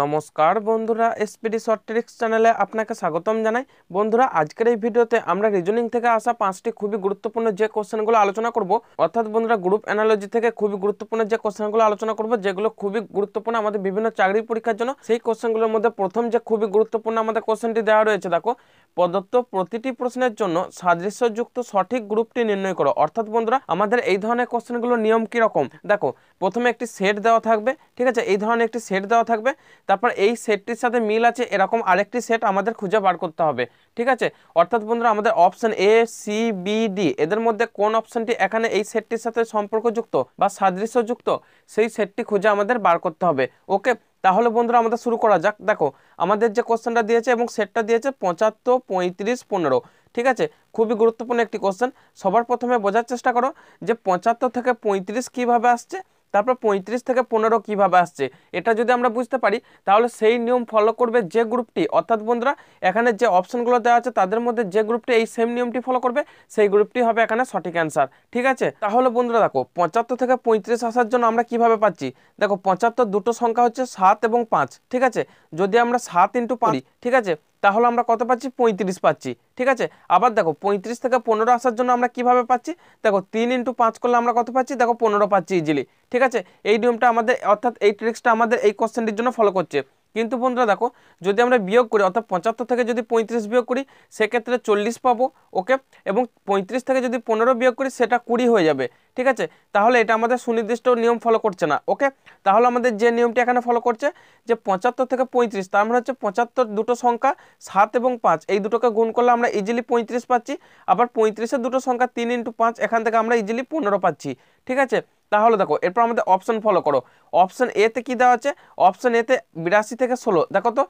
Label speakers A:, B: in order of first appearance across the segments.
A: নমস্কার বন্ধুরা SPD short tricks চ্যানেলে আপনাকে স্বাগতম জানাই বন্ধুরা আজকের এই ভিডিওতে আমরা রিজনিং থেকে আসা পাঁচটি খুবই গুরুত্বপূর্ণ যে কোশ্চেনগুলো আলোচনা করব অর্থাৎ বন্ধুরা গ্রুপ অ্যানালজি থেকে খুবই গুরুত্বপূর্ণ যে কোশ্চেনগুলো আলোচনা করব যেগুলো খুবই গুরুত্বপূর্ণ আমাদের বিভিন্ন চাকরি পরীক্ষার জন্য সেই কোশ্চেনগুলোর মধ্যে প্রথম যে খুবই গুরুত্বপূর্ণ আমাদের কোশ্চেনটি দেওয়া রয়েছে দেখো প্রদত্ত প্রতিটি প্রশ্নের জন্য সাদৃশ্যযুক্ত সঠিক গ্রুপটি নির্ণয় করো অর্থাৎ বন্ধুরা আমাদের এই ধরনের কোশ্চেনগুলোর নিয়ম কীরকম দেখো প্রথমে একটি সেট দেওয়া থাকবে ঠিক আছে এই ধরনের একটি সেট দেওয়া থাকবে তারপর এই সেটটির সাথে মিল আছে এরকম আরেকটি সেট আমাদের খুঁজে বার করতে হবে ঠিক আছে অর্থাৎ বন্ধুরা আমাদের option A C B D এদের মধ্যে কোন অপশানটি এখানে এই সেটটির সাথে সম্পর্কযুক্ত বা সাদৃশ্যযুক্ত সেই সেটটি খুঁজে আমাদের বার করতে হবে ওকে তাহলে বন্ধুরা আমাদের শুরু করা যাক দেখো আমাদের যে কোশ্চেনটা দিয়েছে এবং সেটটা দিয়েছে পঁচাত্তর পঁয়ত্রিশ পনেরো ঠিক আছে খুবই গুরুত্বপূর্ণ একটি কোশ্চেন সবার প্রথমে বোঝার চেষ্টা করো যে পঁচাত্তর থেকে পঁয়ত্রিশ কীভাবে আসছে তারপর পঁয়ত্রিশ থেকে পনেরো কীভাবে আসছে এটা যদি আমরা বুঝতে পারি তাহলে সেই নিয়ম ফলো করবে যে গ্রুপটি অর্থাৎ বন্ধুরা এখানে যে অপশনগুলো দেওয়া আছে তাদের মধ্যে যে গ্রুপটি এই সেম নিয়মটি ফলো করবে সেই গ্রুপটি হবে এখানে সঠিক অ্যান্সার ঠিক আছে তাহলে বন্ধুরা দেখো পঁচাত্তর থেকে পঁয়ত্রিশ আসার জন্য আমরা কিভাবে পাচ্ছি দেখো পঁচাত্তর দুটো সংখ্যা হচ্ছে সাত এবং পাঁচ ঠিক আছে যদি আমরা সাত ইন্টু পাঁচ ঠিক আছে তাহলে আমরা কত পাচ্ছি পঁয়ত্রিশ পাচ্ছি ঠিক আছে আবার দেখো পঁয়ত্রিশ থেকে পনেরো আসার জন্য আমরা কিভাবে পাচ্ছি দেখো তিন ইন্টু পাঁচ করলে আমরা কত পাচ্ছি দেখো পনেরো পাচ্ছি ইজিলি ঠিক আছে এই নিয়মটা আমাদের অর্থাৎ এই ট্রিক্সটা আমাদের এই কোশ্চেনটির জন্য ফলো করছে কিন্তু বন্ধুরা দেখো যদি আমরা বিয়োগ করি অর্থাৎ পঁচাত্তর থেকে যদি পঁয়ত্রিশ বিয়োগ করি সেক্ষেত্রে চল্লিশ পাবো ওকে এবং পঁয়ত্রিশ থেকে যদি পনেরো বিয়োগ করি সেটা কুড়ি হয়ে যাবে ঠিক আছে তাহলে এটা আমাদের সুনির্দিষ্ট নিয়ম ফলো করছে না ওকে তাহলে আমাদের যে নিয়মটি এখানে ফলো করছে যে পঁচাত্তর থেকে পঁয়ত্রিশ তার মানে হচ্ছে পঁচাত্তর দুটো সংখ্যা সাত এবং পাঁচ এই দুটোকে গুণ করলে আমরা ইজিলি পঁয়ত্রিশ পাচ্ছি আবার পঁয়ত্রিশের দুটো সংখ্যা তিন ইন্টু পাঁচ এখান থেকে আমরা ইজিলি পনেরো পাচ্ছি ঠিক আছে তাহলে দেখো এরপর আমাদের অপশন ফলো করো অপশন এতে কি দেওয়া আছে অপশন এতে বিরাশি থেকে ষোলো দেখো তো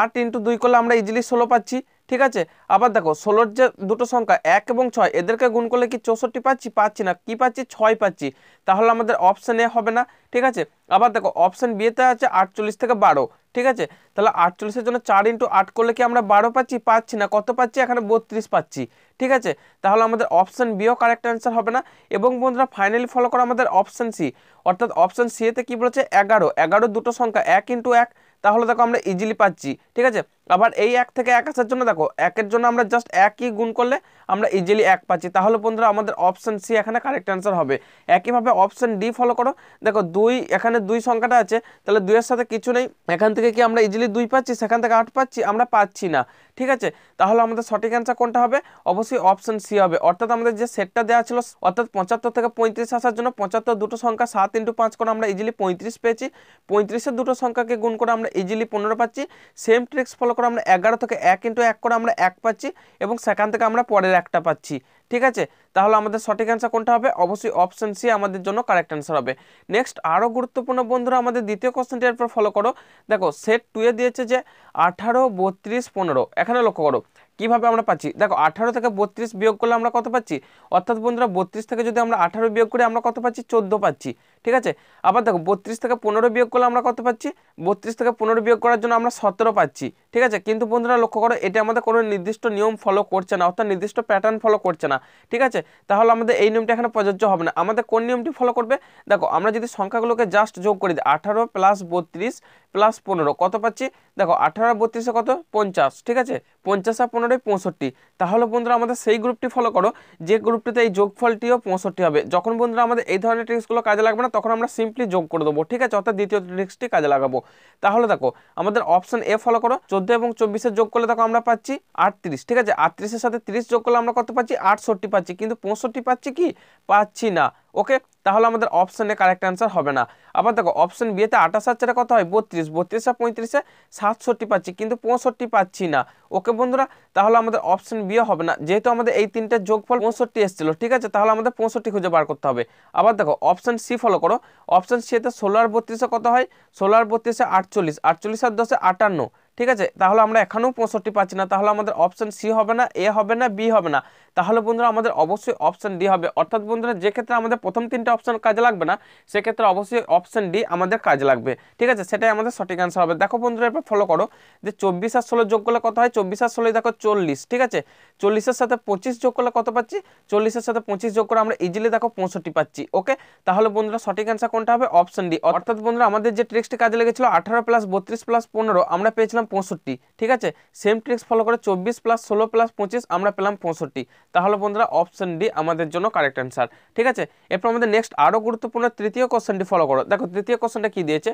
A: আট ইন্টু দুই করলে আমরা ইজিলি ষোলো পাচ্ছি ঠিক আছে আবার দেখো ষোলোর যে দুটো সংখ্যা এক এবং ছয় এদেরকে গুণ করলে কি চৌষট্টি পাচ্ছি পাচ্ছি না কি পাচ্ছি ছয় পাচ্ছি তাহলে আমাদের অপশান এ হবে না ঠিক আছে আবার দেখো অপশান বিয়েতে আছে আটচল্লিশ থেকে বারো ঠিক আছে তাহলে আটচল্লিশের জন্য চার ইন্টু আট করলে কি আমরা বারো পাচ্ছি পাচ্ছি না কত পাচ্ছি এখানে বত্রিশ পাচ্ছি ঠিক আছে তাহলে আমাদের অপশান বিও কারেক্ট অ্যান্সার হবে না এবং বন্ধুরা ফাইনালি ফলো করো আমাদের অপশান সি অর্থাৎ অপশান সি এতে কী বলেছে এগারো এগারো দুটো সংখ্যা এক ইন্টু এক তাহলে দেখো আমরা ইজিলি পাচ্ছি ঠিক আছে আবার এই এক থেকে এক আসার জন্য দেখো একের জন্য আমরা জাস্ট একই গুণ করলে আমরা ইজিলি এক পাচ্ছি তাহলে বন্ধুরা আমাদের অপশান সি এখানে কারেক্ট অ্যান্সার হবে একইভাবে অপশান ডি ফলো করো দেখো দুই এখানে দুই সংখ্যাটা আছে তাহলে দুইয়ের সাথে কিছু নেই এখান থেকে কি আমরা ইজিলি দুই পাচ্ছি সেখান থেকে আট পাচ্ছি আমরা পাচ্ছি না ঠিক আছে তাহলে আমাদের সঠিক অ্যান্সার কোনটা হবে অবশ্যই অপশান সি হবে অর্থাৎ আমাদের যে সেটটা দেওয়া ছিল অর্থাৎ পঁচাত্তর থেকে পঁয়ত্রিশ আসার জন্য পঁচাত্তর দুটো সংখ্যা সাত ইন্টু পাঁচ করে আমরা ইজিলি পঁয়ত্রিশ পেয়েছি পঁয়ত্রিশের দুটো সংখ্যাকে গুণ করে আমরা ইজিলি পনেরো পাচ্ছি সেম ট্রিক্স ফলো করে আমরা এগারো থেকে এক ইন্টু এক করে আমরা এক পাচ্ছি এবং সেখান থেকে আমরা পরের একটা পাচ্ছি ঠিক আছে তাহলে আমাদের সঠিক অ্যান্সার কোনটা হবে অবশ্যই অপশান সি আমাদের জন্য কারেক্ট অ্যান্সার হবে নেক্সট আরও গুরুত্বপূর্ণ বন্ধুরা আমাদের দ্বিতীয় কোশ্চেনটি এরপর ফলো করো দেখো সেট টুয়ে দিয়েছে যে আঠারো বত্রিশ পনেরো এখানে লক্ষ্য করো কীভাবে আমরা পাচ্ছি দেখো আঠারো থেকে বত্রিশ বিয়োগ করলে আমরা কত পাচ্ছি অর্থাৎ বন্ধুরা বত্রিশ থেকে যদি আমরা আঠারো বিয়োগ করি আমরা কত পাচ্ছি চোদ্দো পাচ্ছি ঠিক আছে আবার দেখো বত্রিশ থেকে পনেরো বিয়োগ করলে আমরা কত পাচ্ছি বত্রিশ থেকে পনেরো বিয়োগ করার জন্য আমরা সতেরো পাচ্ছি ঠিক আছে কিন্তু বন্ধুরা লক্ষ্য করো এটা আমাদের কোনো নির্দিষ্ট নিয়ম ফলো করছে না অর্থাৎ নির্দিষ্ট প্যাটার্ন ফলো করছে না ঠিক আছে তাহলে আমাদের এই নিয়মটা এখানে প্রযোজ্য হবে না আমাদের কোন নিয়মটি ফলো করবে দেখো আমরা যদি সংখ্যাগুলোকে জাস্ট যোগ করে দিই আঠারো প্লাস বত্রিশ প্লাস পনেরো কত পাচ্ছি দেখো আঠারো বত্রিশে কত পঞ্চাশ ঠিক আছে পঞ্চাশ আর পনেরোই পঁয়ষট্টি তাহলে বন্ধুরা আমাদের সেই গ্রুপটি ফলো করো যে গ্রুপটিতে এই যোগফলটিও পঁয়ষট্টি হবে যখন বন্ধুরা আমাদের এই ধরনের ট্রিক্সগুলো কাজে লাগবে না তখন আমরা সিম্পলি যোগ করে দেবো ঠিক আছে অর্থাৎ দ্বিতীয় ট্রিক্সটি কাজে লাগাবো তাহলে দেখো আমাদের অপশান এ ফলো করো চোদ্দ এবং চব্বিশের যোগ করলে দেখো আমরা পাচ্ছি আটত্রিশ ঠিক আছে আটত্রিশের সাথে তিরিশ যোগ করলে আমরা কত পাচ্ছি আটষট্টি পাচ্ছি কিন্তু পঁয়ষট্টি পাচ্ছি কি পাচ্ছি না ওকে তাহলে আমাদের অপশানে কারেক্ট অ্যান্সার হবে না আবার দেখো অপশান বিয়েতে আঠাশ চারে কত হয় বত্রিশ বত্রিশে পঁয়ত্রিশে সাতষট্টি পাচ্ছি কিন্তু পঁয়ষট্টি পাচ্ছি না ওকে বন্ধুরা তাহলে আমাদের অপশান বিয়ে হবে না যেহেতু আমাদের এই তিনটে যোগফল পঁয়ষট্টি এসেছিল ঠিক আছে তাহলে আমাদের পঁয়ষট্টি খুঁজে বার করতে হবে আবার দেখো অপশান সি ফলো করো অপশান সিতে ষোলো আর বত্রিশে কত হয় ষোলো আর বত্রিশে আটচল্লিশ আটচল্লিশ আর দশে আটান্ন ঠিক আছে তাহলে আমরা এখানেও পঁয়ষট্টি পাচ্ছি না তাহলে আমাদের অপশান সি হবে না এ হবে না বি হবে না তাহলে বন্ধুরা আমাদের অবশ্যই অপশান ডি হবে অর্থাৎ বন্ধুরা যে ক্ষেত্রে আমাদের প্রথম তিনটা অপশান কাজে লাগবে না সেক্ষেত্রে অবশ্যই অপশান ডি আমাদের কাজে লাগবে ঠিক আছে সেটাই আমাদের সঠিক অ্যান্সার হবে দেখো বন্ধুরা এরপর ফলো করো যে চব্বিশ আর ষোলো যোগ করলে কত হয় চব্বিশ আর ষোলো দেখো চল্লিশ ঠিক আছে চল্লিশের সাথে পঁচিশ যোগ করলে কত পাচ্ছি চল্লিশের সাথে পঁচিশ যোগ করে আমরা ইজিলি দেখো পঁয়ষট্টি পাচ্ছি ওকে তাহলে বন্ধুরা সঠিক অ্যান্সার কোনটা হবে অপশান ডি অর্থাৎ বন্ধুরা আমাদের যে ট্রিক্সটি কাজে লেগেছিল আঠারো প্লাস বত্রিশ প্লাস পনেরো আমরা পেয়েছিলাম পেলাম পঁয়ষট্টি ঠিক আছে সেম ট্রিক্স ফলো করে চব্বিশ প্লাস ষোলো প্লাস পঁচিশ আমরা পেলাম পঁয়ষট্টি তাহলে বন্ধুরা অপশান ডি আমাদের জন্য কারেক্ট অ্যান্সার ঠিক আছে এরপর আমাদের নেক্সট আরও গুরুত্বপূর্ণ তৃতীয় কোশ্চেনটি ফলো করো দেখো তৃতীয় কোশ্চেনটা কী দিয়েছে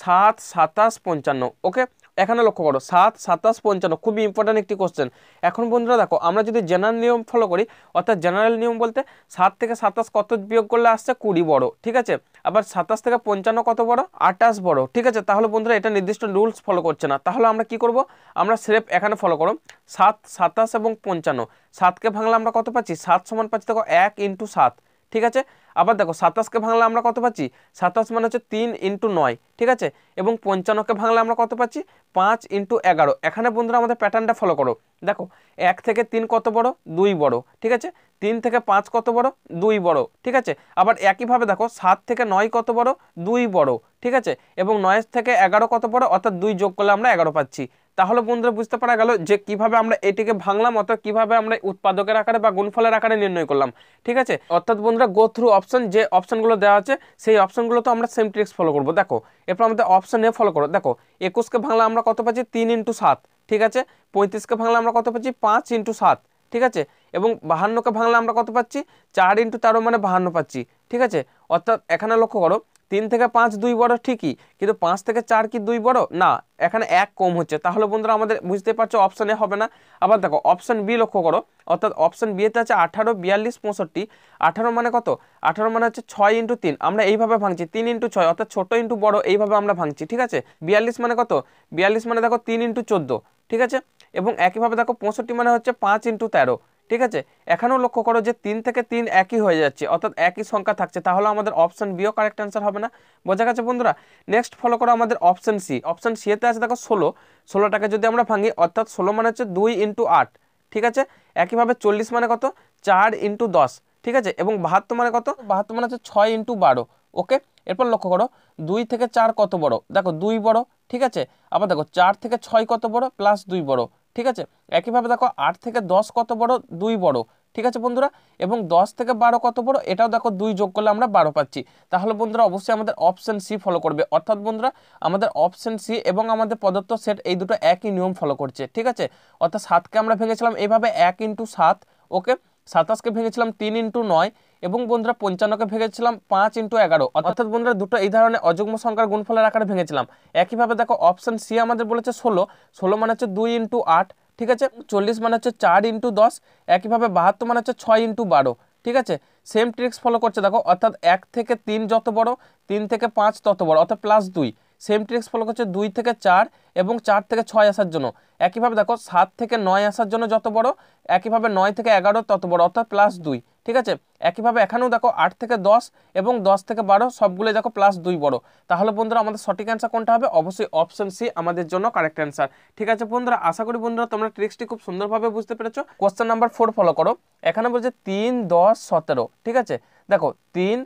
A: সাত সাতাশ পঞ্চান্ন ওকে এখানে লক্ষ্য করো সাত সাতাশ পঞ্চান্ন খুবই ইম্পর্ট্যান্ট একটি কোশ্চেন এখন বন্ধুরা দেখো আমরা যদি জেনারেল নিয়ম ফলো করি অর্থাৎ জেনারেল নিয়ম বলতে সাত থেকে সাতাশ কত বিয়োগ করলে আসছে কুড়ি বড় ঠিক আছে আবার সাতাশ থেকে পঞ্চান্ন কত বড় আটাশ বড় ঠিক আছে তাহলে বন্ধুরা এটা নির্দিষ্ট রুলস ফলো করছে না তাহলে আমরা কি করব আমরা স্রেফ এখানে ফলো করো সাত সাতাশ এবং পঞ্চান্ন সাতকে ভাঙলে আমরা কত পাচ্ছি সাত সমান পাচ্ছি দেখো এক ইন্টু সাত ঠিক আছে আবার দেখো সাতাশকে ভাঙলে আমরা কত পাচ্ছি সাতাশ মানে হচ্ছে তিন ইন্টু নয় ঠিক আছে এবং পঞ্চান্নকে ভাঙলে আমরা কত পাচ্ছি পাঁচ ইন্টু এগারো এখানে বন্ধুরা আমাদের প্যাটার্নটা ফলো করো দেখো এক থেকে তিন কত বড় দুই বড় ঠিক আছে তিন থেকে পাঁচ কত বড় দুই বড় ঠিক আছে আবার একইভাবে দেখো সাত থেকে নয় কত বড় দুই বড় ঠিক আছে এবং নয় থেকে এগারো কত বড় অর্থাৎ দুই যোগ করলে আমরা এগারো পাচ্ছি তাহলে বন্ধুরা বুঝতে পারা গেল যে কিভাবে আমরা এটিকে ভাঙলাম অর্থাৎ কিভাবে আমরা উৎপাদকের আকারে বা গুণফলের আকারে নির্ণয় করলাম ঠিক আছে অর্থাৎ বন্ধুরা গো থ্রু অপশন যে অপশনগুলো দেওয়া আছে সেই অপশনগুলো তো আমরা সেম ট্রিক্স ফলো করবো দেখো এরপর আমাদের অপশন এ ফলো করো দেখো একুশকে ভাঙলে আমরা কত পাচ্ছি তিন ইন্টু সাত ঠিক আছে পঁয়ত্রিশকে ভাঙলে আমরা কত পাচ্ছি পাঁচ ইন্টু সাত ঠিক আছে এবং বাহান্নকে ভাঙলে আমরা কত পাচ্ছি চার ইন্টু তেরো মানে বাহান্ন পাচ্ছি ঠিক আছে অর্থাৎ এখানে লক্ষ্য করো তিন থেকে পাঁচ দুই বড় ঠিকই কিন্তু পাঁচ থেকে চার কি দুই বড় না এখানে এক কম হচ্ছে তাহলে বন্ধুরা আমাদের বুঝতে পারছো অপশানে হবে না আবার দেখো অপশান বি লক্ষ্য করো অর্থাৎ অপশান এতে আছে আঠারো বিয়াল্লিশ পঁয়ষট্টি আঠারো মানে কত আঠারো মানে হচ্ছে ছয় ইন্টু তিন আমরা এইভাবে ভাঙছি তিন ইন্টু ছয় অর্থাৎ ছোটো ইন্টু বড় এইভাবে আমরা ভাঙছি ঠিক আছে বিয়াল্লিশ মানে কত বিয়াল্লিশ মানে দেখো তিন ইন্টু চোদ্দো ঠিক আছে এবং একইভাবে দেখো পঁয়ষট্টি মানে হচ্ছে পাঁচ ইন্টু তেরো ঠিক আছে এখানেও লক্ষ্য করো যে তিন থেকে তিন একই হয়ে যাচ্ছে অর্থাৎ একই সংখ্যা থাকছে তাহলে আমাদের অপশান বিও কারেক্ট অ্যান্সার হবে না বোঝা গেছে বন্ধুরা নেক্সট ফলো করো আমাদের অপশান সি অপশান সিতে আছে দেখো ষোলো ষোলোটাকে যদি আমরা ভাঙি অর্থাৎ ষোলো মানে হচ্ছে দুই ইন্টু আট ঠিক আছে একইভাবে চল্লিশ মানে কত চার ইন্টু দশ ঠিক আছে এবং বাহাত্তর মানে কত বাহাত্তর মানে হচ্ছে ছয় ইন্টু বারো ওকে এরপর লক্ষ্য করো দুই থেকে চার কত বড় দেখো দুই বড় ঠিক আছে আবার দেখো চার থেকে ছয় কত বড় প্লাস দুই বড় ঠিক আছে একইভাবে দেখো আট থেকে দশ কত বড় দুই বড় ঠিক আছে বন্ধুরা এবং দশ থেকে বারো কত বড় এটাও দেখো দুই যোগ করলে আমরা বারো পাচ্ছি তাহলে বন্ধুরা অবশ্যই আমাদের অপশন সি ফলো করবে অর্থাৎ বন্ধুরা আমাদের অপশন সি এবং আমাদের পদত্ব সেট এই দুটো একই নিয়ম ফলো করছে ঠিক আছে অর্থাৎ সাতকে আমরা ভেঙেছিলাম এইভাবে এক ইন্টু সাত ওকে সাতাশকে ভেঙেছিলাম তিন ইন্টু নয় এবং বন্ধুরা পঞ্চান্নকে ভেঙেছিলাম পাঁচ ইন্টু এগারো অর্থাৎ বন্ধুরা দুটো এই ধরনের অযুগ্ম সংখ্যার গুণফলের আকারে ভেঙেছিলাম একইভাবে দেখো অপশান সি আমাদের বলেছে ষোলো ষোলো মানে হচ্ছে দুই ইন্টু আট ঠিক আছে চল্লিশ মানে হচ্ছে চার ইন্টু দশ একইভাবে বাহাত্তর মানে হচ্ছে ছয় ইন্টু বারো ঠিক আছে সেম ট্রিক্স ফলো করছে দেখো অর্থাৎ এক থেকে তিন যত বড় তিন থেকে পাঁচ তত বড় অর্থাৎ প্লাস দুই সেম ট্রিক্স ফলো করছে দুই থেকে চার এবং চার থেকে ছয় আসার জন্য একইভাবে দেখো সাত থেকে নয় আসার জন্য যত বড় একইভাবে নয় থেকে এগারো তত বড় অর্থাৎ প্লাস দুই ঠিক আছে একইভাবে এখানেও দেখো আট থেকে দশ এবং দশ থেকে বারো সবগুলো দেখো প্লাস দুই বড় তাহলে বন্ধুরা আমাদের সঠিক অ্যান্সার কোনটা হবে অবশ্যই অপশন সি আমাদের জন্য কারেক্ট অ্যান্সার ঠিক আছে বন্ধুরা আশা করি বন্ধুরা তোমরা ট্রিক্সটি খুব সুন্দরভাবে বুঝতে পেরেছো কোশ্চেন নাম্বার ফোর ফলো করো এখানে বলছে তিন দশ সতেরো ঠিক আছে দেখো তিন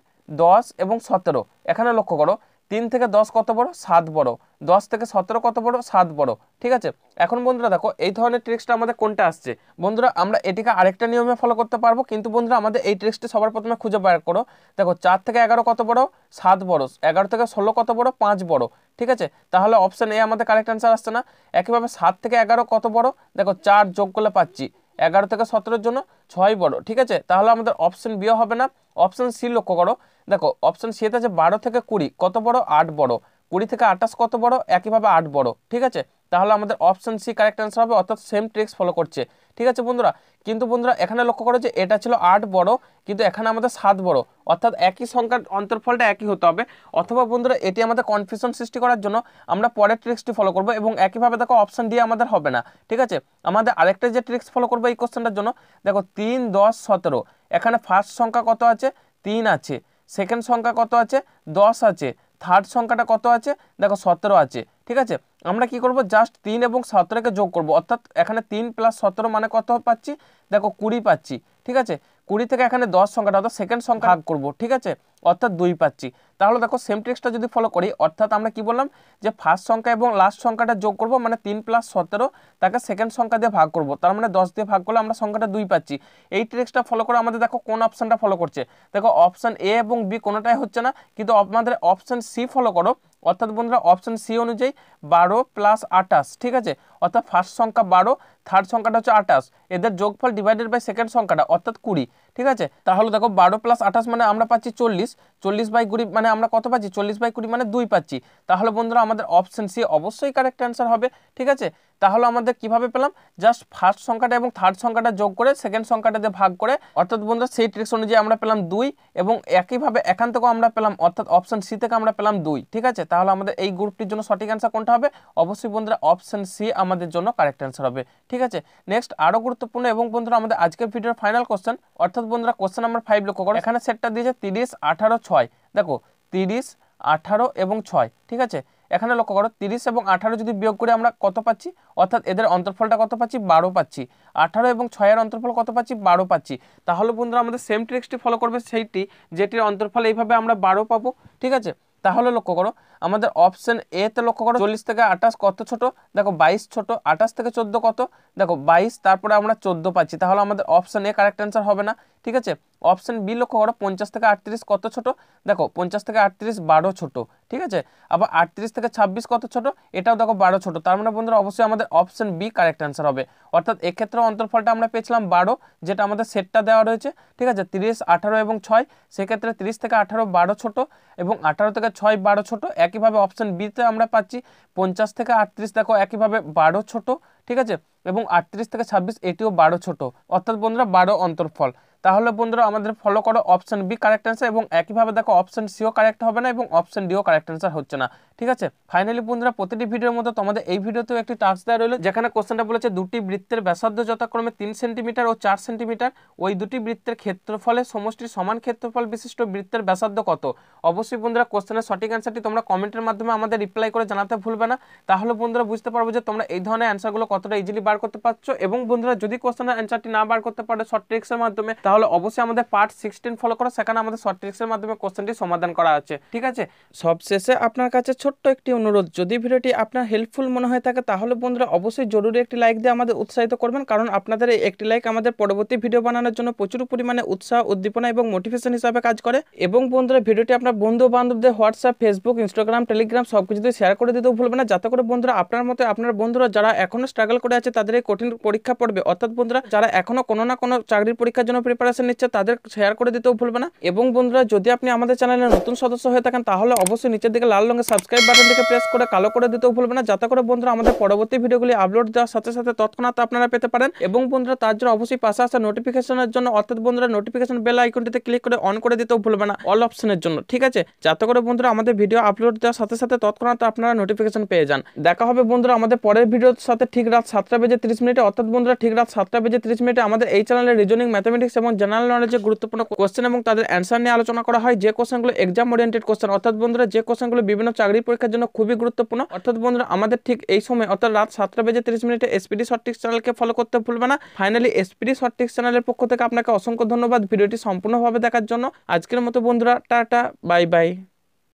A: দশ এবং সতেরো এখানে লক্ষ্য করো তিন থেকে দশ কত বড় সাত বড় দশ থেকে সতেরো কত বড় সাত বড় ঠিক আছে এখন বন্ধুরা দেখো এই ধরনের ট্রিক্সটা আমাদের কোনটা আসছে বন্ধুরা আমরা এটিকে আরেকটা নিয়মে ফলো করতে পারবো কিন্তু বন্ধুরা আমাদের এই ট্রিক্সটি সবার প্রথমে খুঁজে বার করো দেখো চার থেকে এগারো কত বড় সাত বড় এগারো থেকে ষোলো কত বড় পাঁচ বড় ঠিক আছে তাহলে অপশান এ আমাদের কারেক্ট অ্যান্সার আসছে না একইভাবে সাত থেকে এগারো কত বড় দেখো চার যোগ করলে পাচ্ছি এগারো থেকে সতেরোর জন্য ছয় বড় ঠিক আছে তাহলে আমাদের অপশন বিও হবে না অপশন সি লক্ষ্য করো দেখো অপশন সিতে আছে বারো থেকে কুড়ি কত বড় আট বড় কুড়ি থেকে আটাশ কত বড় একইভাবে আট বড় ঠিক আছে তাহলে আমাদের অপশন সি কারেক্ট অ্যান্সার হবে অর্থাৎ সেম ট্রিক্স ফলো করছে ঠিক আছে বন্ধুরা কিন্তু বন্ধুরা এখানে লক্ষ্য করো যে এটা ছিল আট বড় কিন্তু এখানে আমাদের সাত বড় অর্থাৎ একই সংখ্যার অন্তর্ফলটা একই হতে হবে অথবা বন্ধুরা এটি আমাদের কনফিউশন সৃষ্টি করার জন্য আমরা পরের ট্রিক্সটি ফলো করব এবং একইভাবে দেখো অপশান দিয়ে আমাদের হবে না ঠিক আছে আমাদের আরেকটা যে ট্রিক্স ফলো করবো এই কোশ্চেনটার জন্য দেখো তিন দশ সতেরো এখানে ফার্স্ট সংখ্যা কত আছে তিন আছে সেকেন্ড সংখ্যা কত আছে দশ আছে থার্ড সংখ্যাটা কত আছে দেখো সতেরো আছে ঠিক আছে আমরা কি করব জাস্ট তিন এবং সতেরোকে যোগ করব অর্থাৎ এখানে তিন প্লাস সতেরো মানে কত পাচ্ছি দেখো কুড়ি পাচ্ছি ঠিক আছে কুড়ি থেকে এখানে দশ সংখ্যাটা অর্থাৎ সেকেন্ড সংখ্যা ভাগ করবো ঠিক আছে অর্থাৎ দুই পাচ্ছি তাহলে দেখো সেম টেক্সটা যদি ফলো করি অর্থাৎ আমরা কি বললাম যে ফার্স্ট সংখ্যা এবং লাস্ট সংখ্যাটা যোগ করব মানে তিন প্লাস সতেরো তাকে সেকেন্ড সংখ্যা দিয়ে ভাগ করব তার মানে দশ দিয়ে ভাগ করলে আমরা সংখ্যাটা দুই পাচ্ছি এই টেক্সটা ফলো করে আমাদের দেখো কোন অপশানটা ফলো করছে দেখো অপশান এ এবং বি কোনোটাই হচ্ছে না কিন্তু আমাদের অপশান সি ফলো করো অর্থাৎ বন্ধুরা অপশান সি অনুযায়ী বারো প্লাস আটাশ ঠিক আছে অর্থাৎ ফার্স্ট সংখ্যা বারো থার্ড সংখ্যাটা হচ্ছে আটাশ এদের যোগফল ডিভাইডেড বাই সেকেন্ড সংখ্যাটা অর্থাৎ কুড়ি ঠিক আছে তাহলে দেখো বারো প্লাস আঠাশ মানে আমরা পাচ্ছি চল্লিশ চল্লিশ বাই কুড়ি মানে আমরা কত পাচ্ছি চল্লিশ বাই কুড়ি মানে দুই পাচ্ছি তাহলে বন্ধুরা আমাদের অপশান সি অবশ্যই কারেক্ট অ্যান্সার হবে ঠিক আছে তাহলে আমাদের কিভাবে পেলাম জাস্ট ফার্স্ট সংখ্যাটা এবং থার্ড সংখ্যাটা যোগ করে সেকেন্ড সংখ্যাটা দিয়ে ভাগ করে অর্থাৎ বন্ধুরা সেই ট্রিক্স অনুযায়ী আমরা পেলাম দুই এবং একইভাবে এখান থেকেও আমরা পেলাম অর্থাৎ অপশন সি থেকে আমরা পেলাম দুই ঠিক আছে তাহলে আমাদের এই গ্রুপটির জন্য সঠিক অ্যান্সার কোনটা হবে অবশ্যই বন্ধুরা অপশন সি আমাদের জন্য কারেক্ট অ্যান্সার হবে ঠিক আছে নেক্সট আরও গুরুত্বপূর্ণ এবং বন্ধুরা আমাদের আজকের ভিডিওর ফাইনাল কোশ্চেন অর্থাৎ বন্ধুরা কোশ্চেন নাম্বার ফাইভ লক্ষ্য করো এখানে সেটটা দিয়েছে তিরিশ আঠারো ছয় দেখো তিরিশ আঠারো এবং ছয় ঠিক আছে এখানে লক্ষ্য করো তিরিশ এবং আঠারো যদি বিয়োগ করে আমরা কত পাচ্ছি অর্থাৎ এদের অন্তর্ফলটা কত পাচ্ছি বারো পাচ্ছি আঠারো এবং ছয়ের অন্তর্ফল কত পাচ্ছি বারো পাচ্ছি তাহলে বন্ধুরা আমাদের সেম ট্রিক্সটি ফলো করবে সেইটি যেটির অন্তর্ফল এইভাবে আমরা বারো পাবো ঠিক আছে তাহলে লক্ষ্য করো আমাদের অপশন এ তে লক্ষ্য করো চল্লিশ থেকে আঠাশ কত ছোট দেখো বাইশ ছোট আঠাশ থেকে চোদ্দো কত দেখো বাইশ তারপরে আমরা চোদ্দো পাচ্ছি তাহলে আমাদের অপশন এ কারেক্ট অ্যান্সার হবে না ঠিক আছে অপশন বি লক্ষ্য করো পঞ্চাশ থেকে আটত্রিশ কত ছোট দেখো পঞ্চাশ থেকে আটত্রিশ বারো ছোট ঠিক আছে আবার আটত্রিশ থেকে ছাব্বিশ কত ছোট এটাও দেখো বারো ছোট তার মানে বন্ধুরা অবশ্যই আমাদের অপশন বি কারেক্ট অ্যান্সার হবে অর্থাৎ এক্ষেত্রে অন্তর্ফলটা আমরা পেয়েছিলাম বারো যেটা আমাদের সেটটা দেওয়া রয়েছে ঠিক আছে তিরিশ আঠারো এবং ছয় সেক্ষেত্রে তিরিশ থেকে আঠারো বারো ছোট এবং আঠারো থেকে ছয় বারো ছোট এক একইভাবে অপশান বিতে আমরা পাচ্ছি পঞ্চাশ থেকে আটত্রিশ দেখো একইভাবে বারো ছোট ঠিক আছে এবং আটত্রিশ থেকে ছাব্বিশ এটিও বারো ছোট অর্থাৎ বন্ধুরা বারো অন্তর্ফল তাহলে বন্ধুরা আমাদের ফলো করো অপশান বি কারেক্ট অ্যান্সার এবং একইভাবে দেখো অপশান সিও কারেক্ট হবে না এবং অপশান ডিও কারেক্ট অ্যান্সার হচ্ছে না ঠিক আছে ফাইনালি বন্ধুরা প্রতিটি ভিডিওর মতো তোমাদের এই ভিডিওতেও একটি টাস্ক দেওয়া রইল যেখানে কোশ্চেনটা বলেছে দুটি বৃত্তের ব্যাসার্ধ যথাক্রমে তিন সেন্টিমিটার ও চার সেন্টিমিটার ওই দুটি বৃত্তের ক্ষেত্রফলে সমষ্টির সমান ক্ষেত্রফল বিশিষ্ট বৃত্তের ব্যাসার্ধ কত অবশ্যই বন্ধুরা কোশ্চেনের সঠিক অ্যান্সারটি তোমরা কমেন্টের মাধ্যমে আমাদের রিপ্লাই করে জানাতে ভুলবে না তাহলে বন্ধুরা বুঝতে পারবো যে তোমরা এই ধরনের অ্যান্সারগুলো কতটা ইজিলি বার করতে পারছো এবং বন্ধুরা যদি কোশ্চেনের অ্যান্সারটি না বার করতে পারো শর্ট ট্রিক্সের মাধ্যমে তাহলে অবশ্যই আমাদের পার্ট সিক্সটিন ফলো করো সেখানে আমাদের শর্ট ট্রিক্সের মাধ্যমে কোশ্চেনটি সমাধান করা আছে ঠিক আছে সবশেষে আপনার কাছে ছোট্ট একটি অনুরোধ যদি ভিডিওটি আপনার হেল্পফুল মনে হয়ে থাকে তাহলে বন্ধুরা অবশ্যই জরুরি একটি লাইক দিয়ে আমাদের উৎসাহিত করবেন কারণ আপনাদের এই একটি লাইক আমাদের পরবর্তী ভিডিও বানানোর জন্য প্রচুর পরিমাণে উৎসাহ উদ্দীপনা এবং মোটিভেশন হিসাবে কাজ করে এবং বন্ধুরা ভিডিওটি আপনার বন্ধু বান্ধবদের হোয়াটসঅ্যাপ ফেসবুক ইনস্টাগ্রাম টেলিগ্রাম সব কিছুতে শেয়ার করে দিতেও ভুলবেন না যাতে করে বন্ধুরা আপনার মতো আপনার বন্ধুরা যারা এখনও স্ট্রাগল করে আছে তাদের এই কঠিন পরীক্ষা পড়বে অর্থাৎ বন্ধুরা যারা এখনও কোনো না কোনো চাকরির পরীক্ষার জন্য প্রিপারেশন নিচ্ছে তাদের শেয়ার করে দিতেও ভুলবে না এবং বন্ধুরা যদি আপনি আমাদের চ্যানেলে নতুন সদস্য হয়ে থাকেন তাহলে অবশ্যই নিচের দিকে লাল রঙের সাবস্ক্রাইব সাবস্ক্রাইব বাটনটিকে প্রেস করে কালো করে দিতেও ভুলবেন না যাতে করে বন্ধুরা আমাদের পরবর্তী ভিডিওগুলি আপলোড দেওয়ার সাথে সাথে তৎক্ষণাৎ আপনারা পেতে পারেন এবং বন্ধুরা তার জন্য অবশ্যই পাশে আসা নোটিফিকেশনের জন্য অর্থাৎ বন্ধুরা নোটিফিকেশন বেল আইকনটিতে ক্লিক করে অন করে দিতেও ভুলবেন না অল অপশনের জন্য ঠিক আছে যাতে করে বন্ধুরা আমাদের ভিডিও আপলোড দেওয়ার সাথে সাথে তৎক্ষণাৎ আপনারা নোটিফিকেশন পেয়ে যান দেখা হবে বন্ধুরা আমাদের পরের ভিডিওর সাথে ঠিক রাত সাতটা বেজে তিরিশ মিনিটে অর্থাৎ বন্ধুরা ঠিক রাত সাতটা বেজে তিরিশ মিনিটে আমাদের এই চ্যানেলে রিজনিং ম্যাথামেটিক্স এবং জেনারেল নলেজের গুরুত্বপূর্ণ কোশ্চেন এবং তাদের অ্যান্সার নিয়ে আলোচনা করা হয় যে কোশ্চেনগুলো এক্সাম ওরিয়েন্টেড কোশ্চেন অর্থাৎ বন্ধুরা যে কোশ্চেনগুলো বিভিন্ন চাকরি পরীক্ষার জন্য খুবই গুরুত্বপূর্ণ অর্থাৎ বন্ধুরা আমাদের ঠিক এই সময় অর্থাৎ রাত সাতটা বেজে তিরিশ মিনিটে এসপিডি শর্টিক্স চ্যানেলকে ফলো করতে ভুলবে না ফাইনালি এসপিডি শর্টিক্স চ্যানেলের পক্ষ থেকে আপনাকে অসংখ্য ধন্যবাদ ভিডিওটি সম্পূর্ণভাবে দেখার জন্য আজকের মতো বন্ধুরা টাটা বাই বাই